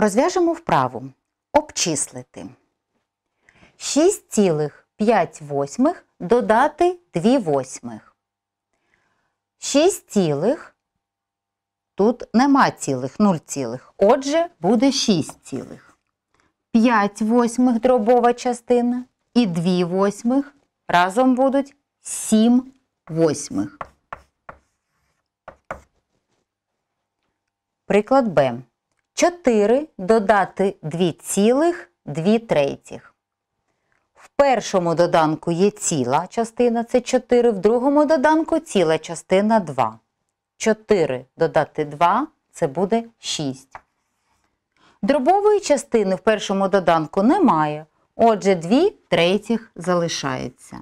Розв'яжемо вправу обчислити. 6,5 додати 2 восьмих. 6, цілих, тут нема цілих, 0, цілих, отже, буде 6, цілих. 5 восьмих дробова частина і 2 восьмих разом будуть 7 восьмих. Приклад Б. 4 додати 2, 2 третіх. В першому доданку є ціла частина це 4, в другому доданку ціла частина 2. 4 додати 2 це буде 6. Дробової частини в першому доданку немає. Отже, 2 третіх залишається.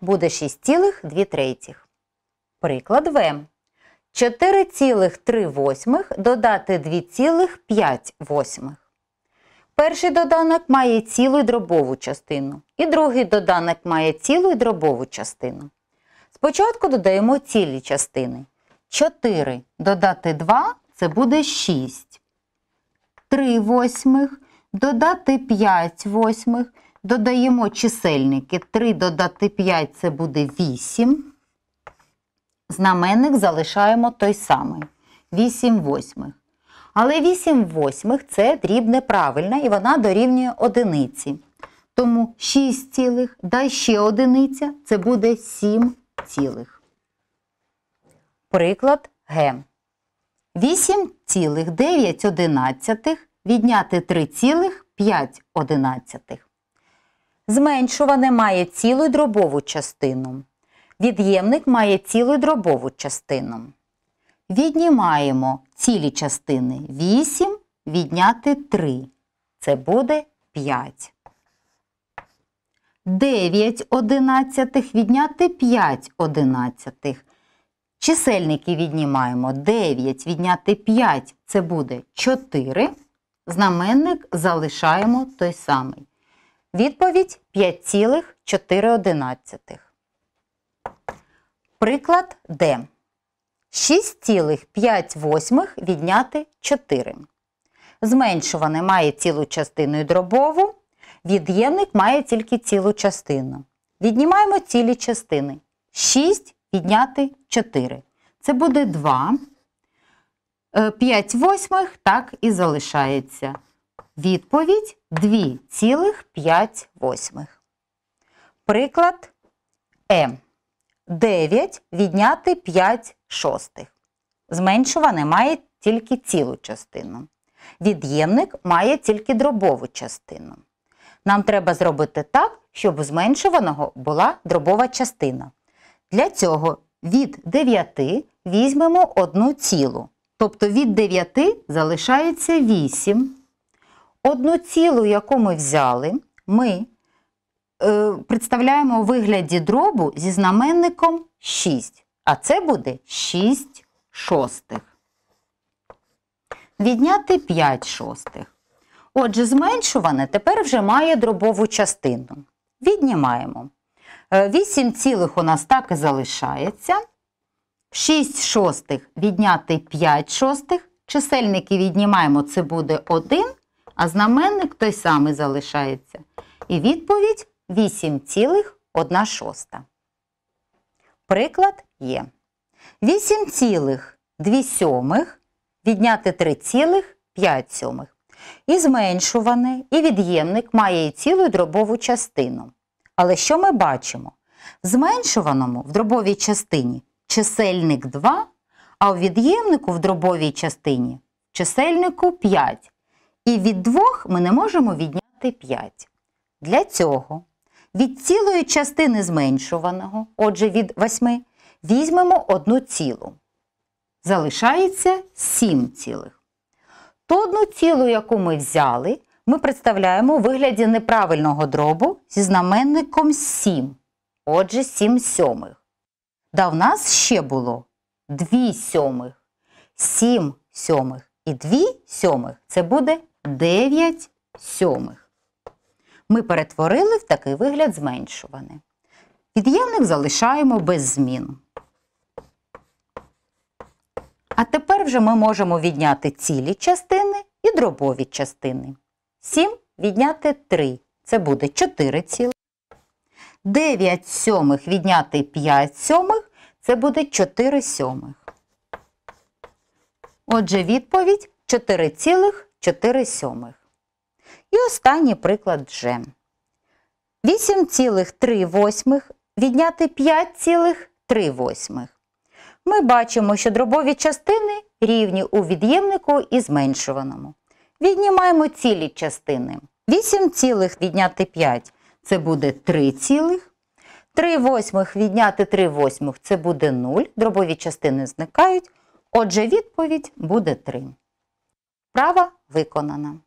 Буде 6 цілих 2 третіх. Приклад В. 4,3 додати 2,5. Перший доданок має цілу й дробову частину. І другий доданок має цілу й дробову частину. Спочатку додаємо цілі частини. 4 додати 2 це буде 6. 3 восьмих додати 5 восьмих. Додаємо чисельники. 3 додати 5 це буде 8. Знаменник залишаємо той самий 8 восьмих. Але 8 восьмих це дрібне правильне, і вона дорівнює одиниці. Тому 6, цілих, да ще одиниця це буде 7, цілих. приклад Г. 8,9 відняти 3,5. Зменшуване має цілу дробову частину. Від'ємник має цілу дробову частину. Віднімаємо цілі частини 8, відняти 3. Це буде 5. 9 одинадцятих відняти 5 одинадцятих. Чисельники віднімаємо 9 відняти 5 це буде 4. Знаменник залишаємо той самий. Відповідь 5,4. Приклад Д. 6,5 відняти 4. Зменшуване має цілу частину і дробову. Від'ємник має тільки цілу частину. Віднімаємо цілі частини. 6 відняти 4. Це буде 2. 5 е, восьмих так і залишається. Відповідь 2,5. Приклад М. Е. 9 відняти 5 шостих. Зменшуване має тільки цілу частину. Від'ємник має тільки дробову частину. Нам треба зробити так, щоб у зменшуваного була дробова частина. Для цього від 9 візьмемо одну цілу. Тобто від 9 залишається 8. Одну цілу, яку ми взяли, ми Е, представляємо у вигляді дробу зі знаменником 6. А це буде 6 шостих. Відняти 5 шостих. Отже, зменшуване тепер вже має дробову частину. Віднімаємо. 8 е, цілих у нас так і залишається. 6 шостих відняти 5 шостих. Чисельники віднімаємо, це буде 1, а знаменник той самий залишається. І відповідь 8,1 шоста. Приклад є. 8,2 сьомих відняти 3,5 сьомих. І зменшуване, і від'ємник має і цілу і дробову частину. Але що ми бачимо? В зменшуваному в дробовій частині чисельник 2, а у від'ємнику в дробовій частині чисельнику 5. І від 2 ми не можемо відняти 5. Для цього від цілої частини зменшуваного, отже від 8, візьмемо одну цілу. Залишається 7 цілих. То одну цілу, яку ми взяли, ми представляємо у вигляді неправильного дробу зі знаменником 7. Отже, 7 сьомих. Да в нас ще було 2 сьомих. 7 сьомих і 2 сьомих це буде 9 сьомих ми перетворили в такий вигляд зменшуване. Від'ємник залишаємо без змін. А тепер вже ми можемо відняти цілі частини і дробові частини. 7 відняти 3. Це буде 4 ціли. 9 сьомих відняти 5 сьомих це буде 4 сьомих. Отже, відповідь 4,4 сьомих. І останній приклад джем. 8,3 відняти 5,3 Ми бачимо, що дробові частини рівні у від'ємнику і зменшуваному. Віднімаємо цілі частини. 8 цілих відняти 5 це буде 3 цілих. 3 восьмих відняти 3 восьмих це буде 0. Дробові частини зникають. Отже, відповідь буде 3. Права виконана.